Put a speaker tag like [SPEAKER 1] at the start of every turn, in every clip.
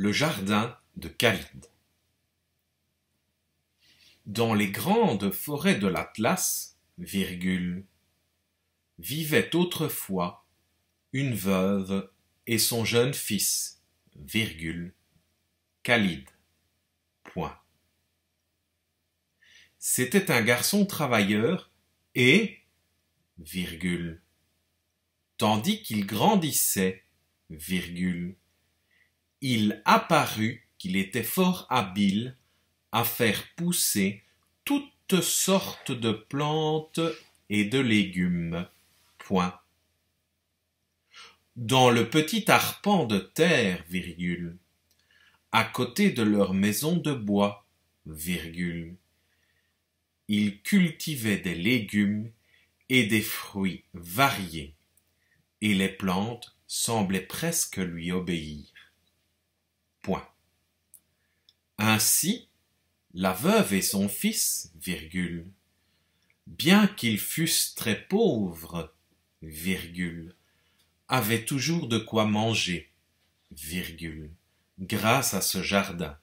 [SPEAKER 1] Le jardin de Khalid. Dans les grandes forêts de l'Atlas, vivait autrefois une veuve et son jeune fils, virgule, Khalid. C'était un garçon travailleur et, virgule, tandis qu'il grandissait, il apparut qu'il était fort habile à faire pousser toutes sortes de plantes et de légumes. Point. Dans le petit arpent de terre, virgule, à côté de leur maison de bois, virgule, il cultivaient des légumes et des fruits variés, et les plantes semblaient presque lui obéir. Ainsi, la veuve et son fils, virgule, bien qu'ils fussent très pauvres, avaient toujours de quoi manger, grâce à ce jardin.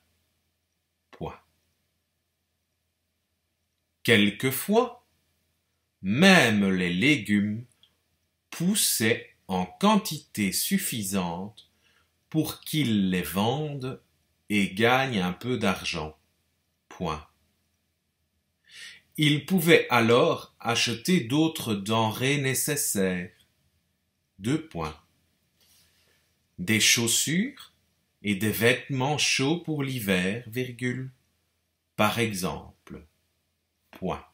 [SPEAKER 1] Quelquefois, même les légumes poussaient en quantité suffisante pour qu'ils les vendent et gagne un peu d'argent. Point. Il pouvait alors acheter d'autres denrées nécessaires. Deux points. Des chaussures et des vêtements chauds pour l'hiver, virgule. Par exemple. Point.